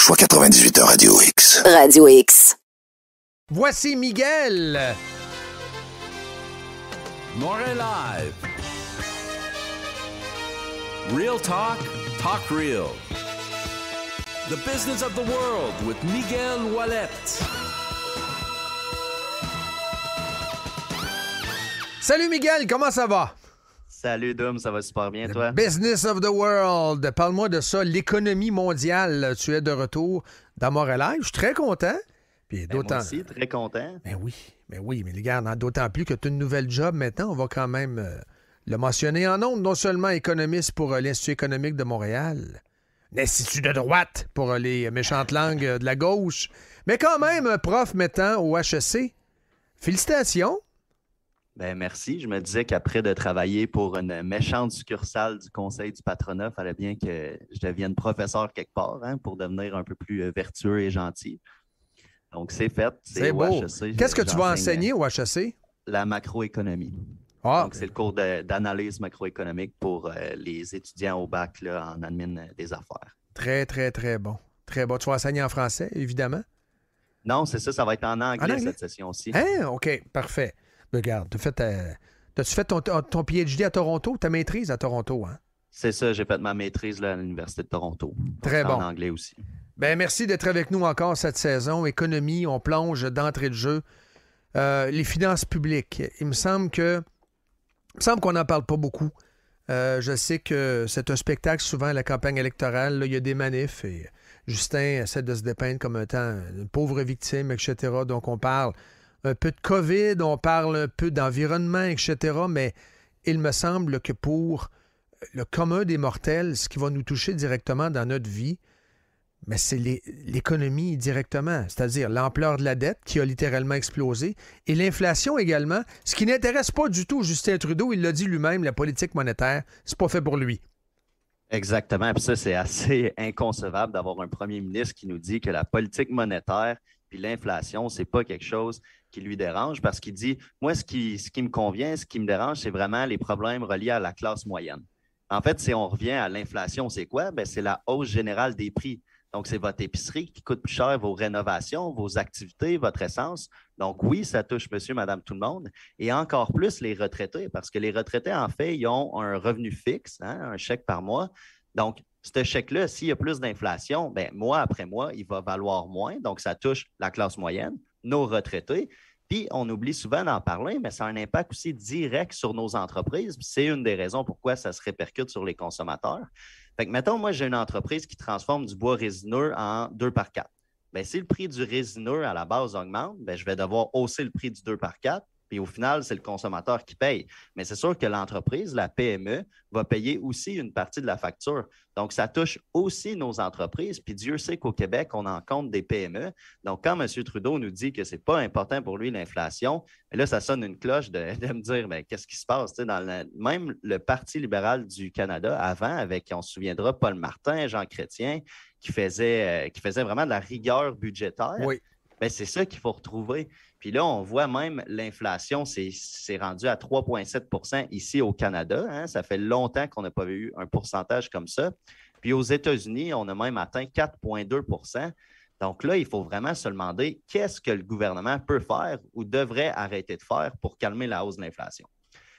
Choix 98 Radio X. Radio X. Voici Miguel. More Live. Real Talk, Talk Real. The Business of the World with Miguel Wallet. Salut Miguel, comment ça va? Salut Dom, ça va super bien, toi? business of the world. Parle-moi de ça, l'économie mondiale. Tu es de retour dans Montréal. Je suis très content. Puis ben, d'autant. très content. Mais ben oui, mais ben oui, mais les gars, d'autant plus que tu as une nouvelle job maintenant, on va quand même euh, le mentionner en nombre, non seulement économiste pour euh, l'Institut économique de Montréal, l'Institut de droite pour euh, les méchantes langues de la gauche, mais quand même prof maintenant au HEC. Félicitations! Ben, merci. Je me disais qu'après de travailler pour une méchante succursale du Conseil du patronat, il fallait bien que je devienne professeur quelque part hein, pour devenir un peu plus euh, vertueux et gentil. Donc, c'est fait. C'est beau. E Qu'est-ce que tu vas enseigner au HEC? La macroéconomie. Ah. c'est le cours d'analyse macroéconomique pour euh, les étudiants au bac en admin des affaires. Très, très, très bon. Très bon. Tu vas enseigner en français, évidemment? Non, c'est ça. Ça va être en anglais, cette session-ci. Hein? OK. Parfait regarde, t'as fait, euh, as-tu fait ton, ton PhD à Toronto, ta maîtrise à Toronto, hein? C'est ça, j'ai fait ma maîtrise à l'Université de Toronto. Très bon. En anglais aussi. Ben, merci d'être avec nous encore cette saison. Économie, on plonge d'entrée de jeu. Euh, les finances publiques, il me semble que. semble qu'on n'en parle pas beaucoup. Euh, je sais que c'est un spectacle souvent à la campagne électorale. Là, il y a des manifs et Justin essaie de se dépeindre comme un pauvre victime, etc. Donc on parle un peu de COVID, on parle un peu d'environnement, etc. Mais il me semble que pour euh, le commun des mortels, ce qui va nous toucher directement dans notre vie, mais c'est l'économie directement, c'est-à-dire l'ampleur de la dette qui a littéralement explosé et l'inflation également, ce qui n'intéresse pas du tout Justin Trudeau, il l'a dit lui-même, la politique monétaire, c'est pas fait pour lui. Exactement, puis ça c'est assez inconcevable d'avoir un premier ministre qui nous dit que la politique monétaire puis l'inflation, ce n'est pas quelque chose qui lui dérange parce qu'il dit moi ce qui, ce qui me convient, ce qui me dérange, c'est vraiment les problèmes reliés à la classe moyenne. En fait, si on revient à l'inflation, c'est quoi ben, c'est la hausse générale des prix. Donc, c'est votre épicerie qui coûte plus cher, vos rénovations, vos activités, votre essence. Donc, oui, ça touche monsieur, madame, tout le monde. Et encore plus les retraités, parce que les retraités, en fait, ils ont un revenu fixe, hein, un chèque par mois. Donc, ce chèque-là, s'il y a plus d'inflation, ben, mois après mois, il va valoir moins. Donc, ça touche la classe moyenne, nos retraités. Puis, on oublie souvent d'en parler, mais ça a un impact aussi direct sur nos entreprises. C'est une des raisons pourquoi ça se répercute sur les consommateurs. Fait que, mettons, moi, j'ai une entreprise qui transforme du bois résineux en 2 par 4. Bien, si le prix du résineux à la base augmente, bien, je vais devoir hausser le prix du 2 par 4 puis au final, c'est le consommateur qui paye. Mais c'est sûr que l'entreprise, la PME, va payer aussi une partie de la facture. Donc, ça touche aussi nos entreprises. Puis Dieu sait qu'au Québec, on en compte des PME. Donc, quand M. Trudeau nous dit que ce n'est pas important pour lui l'inflation, là, ça sonne une cloche de, me dire, mais qu'est-ce qui se passe? même le Parti libéral du Canada, avant, avec, on se souviendra, Paul Martin, Jean Chrétien, qui faisait, euh, qui faisait vraiment de la rigueur budgétaire. Oui. Ben, c'est ça qu'il faut retrouver. Puis là, on voit même l'inflation, c'est rendu à 3,7 ici au Canada. Hein. Ça fait longtemps qu'on n'a pas eu un pourcentage comme ça. Puis aux États-Unis, on a même atteint 4,2 donc là, il faut vraiment se demander qu'est-ce que le gouvernement peut faire ou devrait arrêter de faire pour calmer la hausse de l'inflation.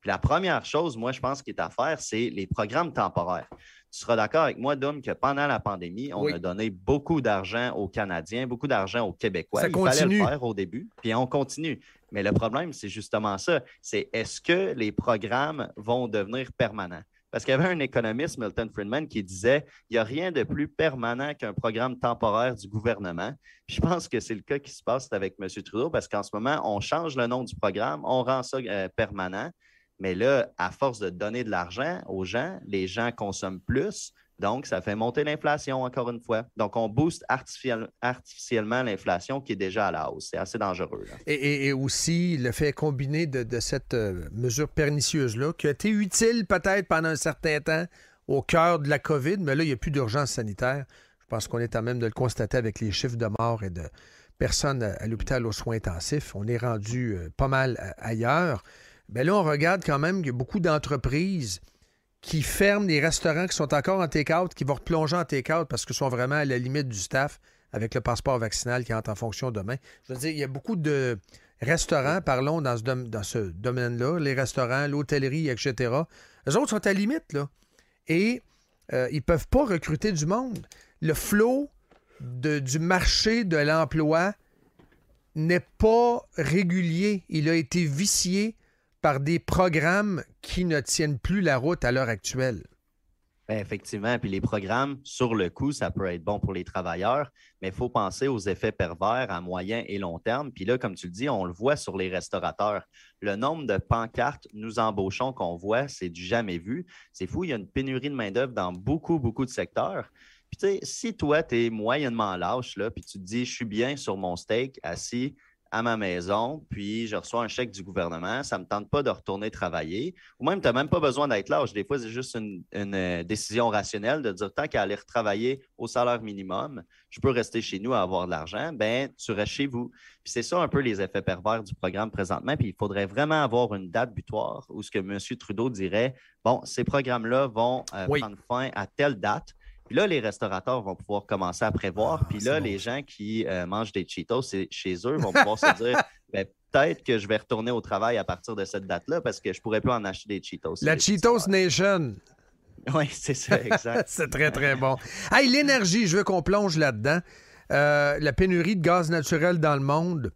Puis la première chose, moi, je pense, qu'il est à faire, c'est les programmes temporaires tu seras d'accord avec moi, Dom, que pendant la pandémie, on a donné beaucoup d'argent aux Canadiens, beaucoup d'argent aux Québécois. Il fallait le faire au début, puis on continue. Mais le problème, c'est justement ça. C'est est-ce que les programmes vont devenir permanents? Parce qu'il y avait un économiste, Milton Friedman, qui disait il n'y a rien de plus permanent qu'un programme temporaire du gouvernement. je pense que c'est le cas qui se passe avec M. Trudeau, parce qu'en ce moment, on change le nom du programme, on rend ça euh, permanent, mais là, à force de donner de l'argent aux gens, les gens consomment plus. Donc, ça fait monter l'inflation, encore une fois. Donc, on booste artificiellement l'inflation qui est déjà à la hausse. C'est assez dangereux. Et, aussi, le fait combiné de, de cette euh, mesure pernicieuse-là, qui a été utile peut-être pendant un certain temps au cœur de la COVID, mais là, il n'y a plus d'urgence sanitaire. Je pense qu'on est à même de le constater avec les chiffres de morts et de personnes à l'hôpital aux soins intensifs. On est rendu euh, pas mal euh, ailleurs bien là, on regarde quand même qu'il y a beaucoup d'entreprises qui ferment des restaurants qui sont encore en take-out, qui vont replonger en take-out parce qu'ils sont vraiment à la limite du staff avec le passeport vaccinal qui entre en fonction demain. Je veux dire, il y a beaucoup de restaurants, parlons dans ce, domaine-là, les restaurants, l'hôtellerie, etc. Les autres sont à la limite, là. Et euh, ils ne peuvent pas recruter du monde. Le flot du marché de l'emploi n'est pas régulier. Il a été vicié par des programmes qui ne tiennent plus la route à l'heure actuelle. Ben, effectivement, puis les programmes, sur le coup, ça peut être bon pour les travailleurs, mais il faut penser aux effets pervers à moyen et long terme. Puis là, comme tu le dis, on le voit sur les restaurateurs. Le nombre de pancartes nous embauchons qu'on voit, c'est du jamais vu. C'est fou, il y a une pénurie de main-d'œuvre dans beaucoup, beaucoup de secteurs. Puis tu sais, si toi, tu es moyennement lâche, là, puis tu te dis, je suis bien sur mon steak assis à ma maison, puis je reçois un chèque du gouvernement, ça ne me tente pas de retourner travailler, ou même tu n'as même pas besoin d'être là. Des fois, c'est juste une, euh, décision rationnelle de dire tant qu'à aller retravailler au salaire minimum, je peux rester chez nous à avoir de l'argent, ben tu restes chez vous. c'est ça un peu les effets pervers du programme présentement. Puis il faudrait vraiment avoir une date butoir où ce que M. Trudeau dirait, bon, ces programmes-là vont euh, prendre fin à telle date là, les restaurateurs vont pouvoir commencer à prévoir. Ah, puis là, les gens qui euh, mangent des Cheetos chez eux vont pouvoir se dire ben, peut-être que je vais retourner au travail à partir de cette date-là parce que je pourrais plus en acheter des Cheetos. La Cheetos Nation. Oui, c'est ça, exact. c'est très, très bon. Hey, l'énergie, je veux qu'on plonge là-dedans. Euh, la pénurie de gaz naturel dans le monde.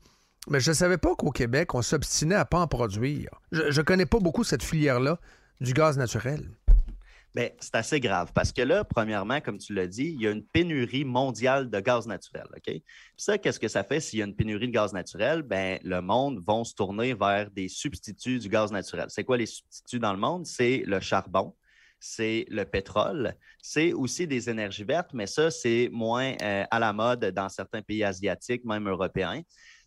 Mais je ne savais pas qu'au Québec, on s'obstinait à ne pas en produire. Je ne connais pas beaucoup cette filière-là du gaz naturel. Ben, c'est assez grave parce que là, premièrement, comme tu l'as dit, il y a une pénurie mondiale de gaz naturel. ça, qu'est-ce que ça fait s'il y a une pénurie de gaz naturel? Ben, le monde va se tourner vers des substituts du gaz naturel. C'est quoi les substituts dans le monde? C'est le charbon, c'est le pétrole, c'est aussi des énergies vertes, mais ça, c'est moins euh, à la mode dans certains pays asiatiques, même européens.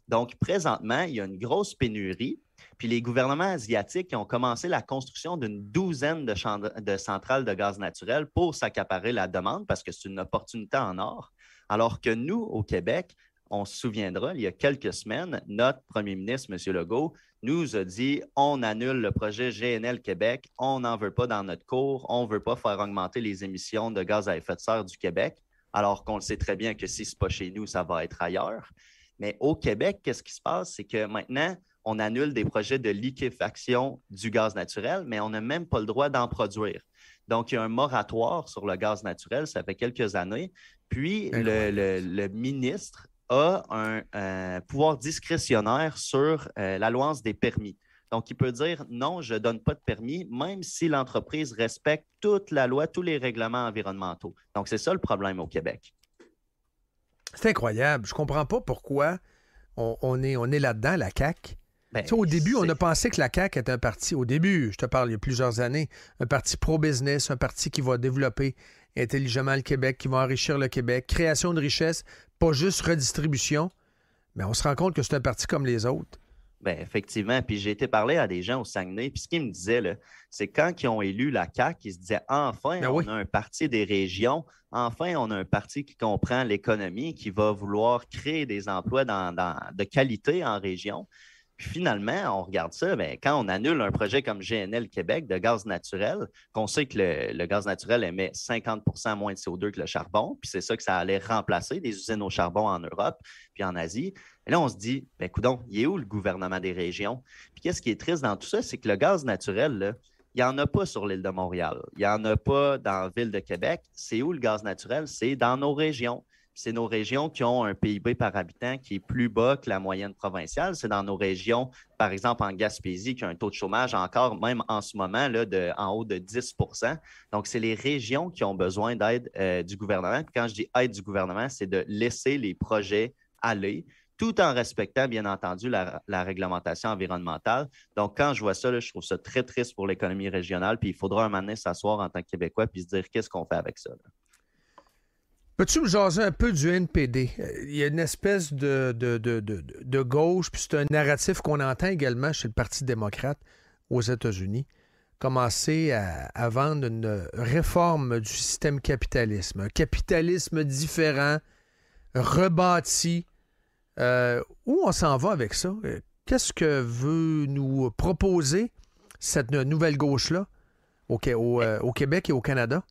Donc, présentement, il y a une grosse pénurie puis les gouvernements asiatiques ont commencé la construction d'une douzaine de, centrales de gaz naturel pour s'accaparer la demande parce que c'est une opportunité en or. Alors que nous, au Québec, on se souviendra, il y a quelques semaines, notre premier ministre, M. Legault, nous a dit on annule le projet GNL Québec, on n'en veut pas dans notre cours, on ne veut pas faire augmenter les émissions de gaz à effet de serre du Québec, alors qu'on le sait très bien que si ce n'est pas chez nous, ça va être ailleurs. Mais au Québec, qu'est-ce qui se passe? C'est que maintenant, on annule des projets de liquéfaction du gaz naturel, mais on n'a même pas le droit d'en produire. Donc, il y a un moratoire sur le gaz naturel, ça fait quelques années. Puis, le, ministre a un euh, pouvoir discrétionnaire sur euh, l'allouance des permis. Donc, il peut dire non, je ne donne pas de permis, même si l'entreprise respecte toute la loi, tous les règlements environnementaux. Donc, c'est ça le problème au Québec. C'est incroyable. Je ne comprends pas pourquoi on, est, on est là-dedans, la CAC. Ben, au début, on a pensé que la CAQ était un parti, au début, je te parle il y a plusieurs années, un parti pro-business, un parti qui va développer intelligemment le Québec, qui va enrichir le Québec, création de richesses, pas juste redistribution. Mais on se rend compte que c'est un parti comme les autres. Bien, effectivement. Puis j'ai été parler à des gens au Saguenay, puis ce qu'ils me disaient, c'est quand ils ont élu la CAQ, ils se disaient enfin, ben on a un parti des régions, enfin, on a un parti qui comprend l'économie, qui va vouloir créer des emplois de qualité en région. Puis finalement, on regarde ça, bien, quand on annule un projet comme GNL Québec de gaz naturel, qu'on sait que le, gaz naturel émet 50 moins de CO2 que le charbon, puis c'est ça que ça allait remplacer des usines au charbon en Europe puis en Asie. Et là, on se dit, ben, coudon, il est où le gouvernement des régions? Puis qu'est-ce qui est triste dans tout ça, c'est que le gaz naturel, il n'y en a pas sur l'île de Montréal. Il n'y en a pas dans la ville de Québec. C'est où le gaz naturel? C'est dans nos régions. C'est nos régions qui ont un PIB par habitant qui est plus bas que la moyenne provinciale. C'est dans nos régions, par exemple en Gaspésie, qui a un taux de chômage encore, même en ce moment, là, en haut de 10 Donc, c'est les régions qui ont besoin d'aide euh, du gouvernement. quand je dis aide du gouvernement, c'est de laisser les projets aller tout en respectant, bien entendu, la, réglementation environnementale. Donc, quand je vois ça, je trouve ça très triste pour l'économie régionale. Puis, il faudra un moment s'asseoir en tant que Québécois puis se dire qu'est-ce qu'on fait avec ça. Peux-tu me jaser un peu du NPD? Il y a une espèce de, de, gauche, puis c'est un narratif qu'on entend également chez le Parti démocrate aux États-Unis commencer à, vendre une réforme du système capitalisme, un capitalisme différent, rebâti. Euh, où on s'en va avec ça? Qu'est-ce que veut nous proposer cette nouvelle gauche-là au, ben, euh, au Québec et au Canada?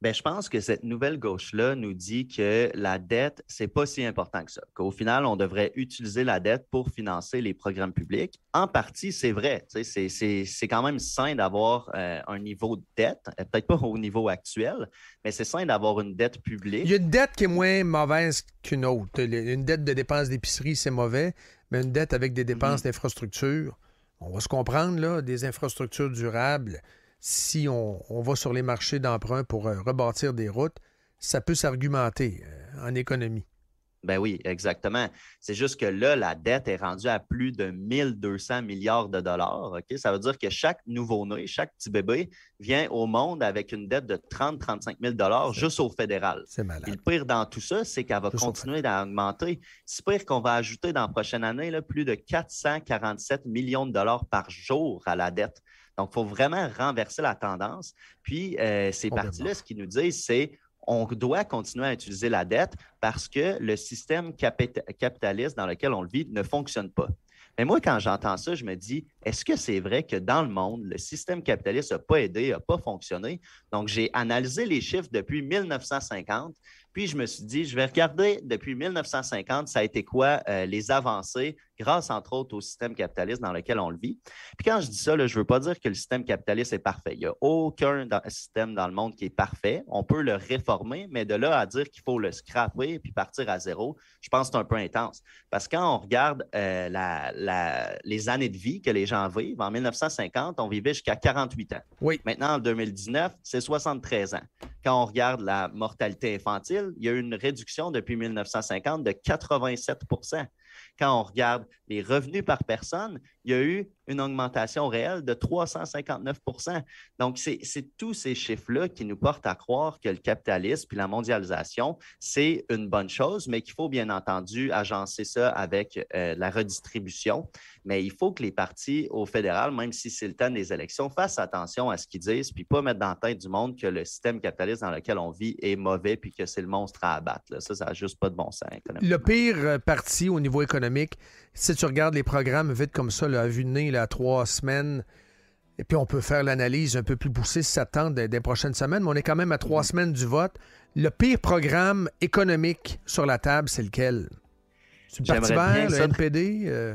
Ben, je pense que cette nouvelle gauche-là nous dit que la dette, c'est pas si important que ça, qu'au final, on devrait utiliser la dette pour financer les programmes publics. En partie, c'est vrai. C'est quand même sain d'avoir euh, un niveau de dette, euh, peut-être pas au niveau actuel, mais c'est sain d'avoir une dette publique. Il y a une dette qui est moins mauvaise qu'une autre. Une dette de dépenses d'épicerie, c'est mauvais, mais une dette avec des dépenses mm-hmm. d'infrastructures, on va se comprendre, là, des infrastructures durables si on, va sur les marchés d'emprunt pour euh, rebâtir des routes, ça peut s'argumenter euh, en économie. Ben oui, exactement. C'est juste que là, la dette est rendue à plus de 1200 milliards de dollars. Ça veut dire que chaque nouveau-né, chaque petit bébé vient au monde avec une dette de 30-35 000 dollars juste au fédéral. C'est malade. le pire dans tout ça, c'est qu'elle va continuer d'augmenter. C'est pire qu'on va ajouter dans la prochaine année plus de 447 millions de dollars par jour à la dette. Donc, il faut vraiment renverser la tendance. Puis, euh, ces parties-là, ce qu'ils nous disent, c'est on doit continuer à utiliser la dette parce que le système capitaliste dans lequel on vit ne fonctionne pas. Mais moi, quand j'entends ça, je me dis, est-ce que c'est vrai que dans le monde, le système capitaliste n'a pas aidé, n'a pas fonctionné? Donc, j'ai analysé les chiffres depuis 1950, puis je me suis dit, je vais regarder depuis 1950, ça a été quoi euh, les avancées grâce, entre autres, au système capitaliste dans lequel on le vit. Puis quand je dis ça, je ne veux pas dire que le système capitaliste est parfait. Il n'y a aucun système dans le monde qui est parfait. On peut le réformer, mais de là à dire qu'il faut le scraper puis partir à zéro, je pense que c'est un peu intense. Parce que quand on regarde euh, les années de vie que les gens En 1950, on vivait jusqu'à 48 ans. Oui. Maintenant, en 2019, c'est 73 ans. Quand on regarde la mortalité infantile, il y a eu une réduction depuis 1950 de 87 quand on regarde les revenus par personne, il y a eu une augmentation réelle de 359 Donc, c'est tous ces chiffres-là qui nous portent à croire que le capitalisme puis la mondialisation, c'est une bonne chose, mais qu'il faut bien entendu agencer ça avec euh, la redistribution. Mais il faut que les partis au fédéral, même si c'est le temps des élections, fassent attention à ce qu'ils disent, puis pas mettre dans la tête du monde que le système capitaliste dans lequel on vit est mauvais, puis que c'est le monstre à abattre. Ça, ça n'a juste pas de bon sens. Le pire euh, parti au niveau économique. Si tu regardes les programmes vite comme ça, le à vue de nez, trois semaines, et puis on peut faire l'analyse un peu plus poussée si ça tente des, prochaines semaines, mais on est quand même à trois mm-hmm. semaines du vote. Le pire programme économique sur la table, c'est lequel? C'est le Parti vert, le NPD?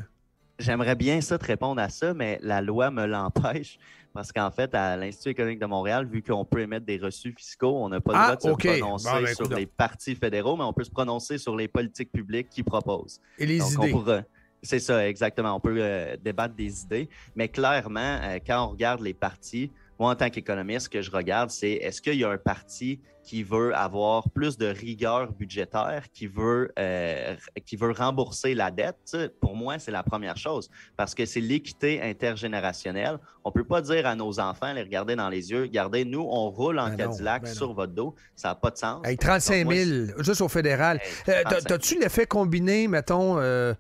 J'aimerais bien ça te répondre à ça, mais la loi me l'empêche parce qu'en fait, à l'Institut économique de Montréal, vu qu'on peut émettre des reçus fiscaux, on n'a pas le ah, droit de se prononcer ben, sur les partis fédéraux, mais on peut se prononcer sur les politiques publiques qu'ils proposent. Et les idées. c'est ça, exactement. On peut euh, débattre des idées, mais clairement, euh, quand on regarde les partis, moi, en tant qu'économiste, ce que je regarde, c'est est-ce qu'il y a un parti qui veut avoir plus de rigueur budgétaire, qui veut, euh, qui veut rembourser la dette, pour moi, c'est la première chose, parce que c'est l'équité intergénérationnelle. On ne peut pas dire à nos enfants, les regarder dans les yeux, regardez, nous, on roule en ben Cadillac ben sur votre dos, ça n'a pas de sens. 35 000, juste au fédéral. Euh, t'as-tu l'effet combiné, mettons... Euh,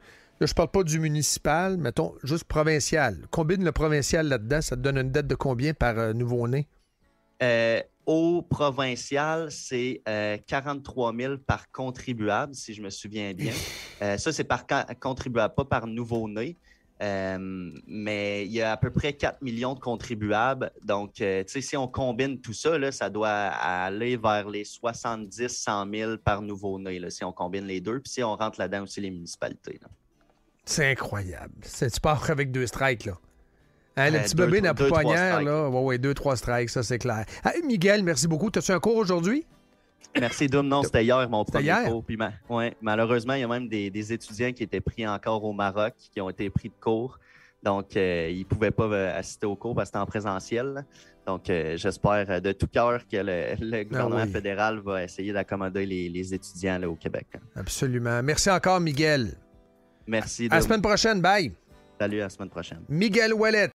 je ne parle pas du municipal, mettons juste provincial. Combine le provincial là-dedans, ça te donne une dette de combien par euh, nouveau-né? Euh, au provincial, c'est 43 euh, 000 par contribuable, si je me souviens bien. ça, c'est par contribuable, pas par nouveau-né. mais il y a à peu près 4 millions de contribuables. Donc, si on combine tout ça, ça doit aller vers les 70-100 000 par nouveau-né, si on combine les deux. Puis si on rentre là-dedans aussi les municipalités. C'est incroyable. C'est, tu pars avec deux strikes, là. Hein, le euh, petit bébé n'a pas poignard, là. Oui, deux, trois strikes, ça, c'est clair. Miguel, merci beaucoup. as tu un cours aujourd'hui? Merci, Doom. Non, c'était hier, mon premier cours. malheureusement, il y a même des, étudiants qui étaient pris encore au Maroc, qui ont été pris de cours. Donc, euh, ils ne pouvaient pas euh, assister au cours parce que c'était en présentiel. Donc, j'espère de tout cœur que le, ah gouvernement fédéral va essayer d'accommoder les, étudiants au Québec. Hein. Absolument. Merci encore, Miguel. Merci. À la semaine prochaine. Bye. Salut, à la semaine prochaine. Miguel Ouellet,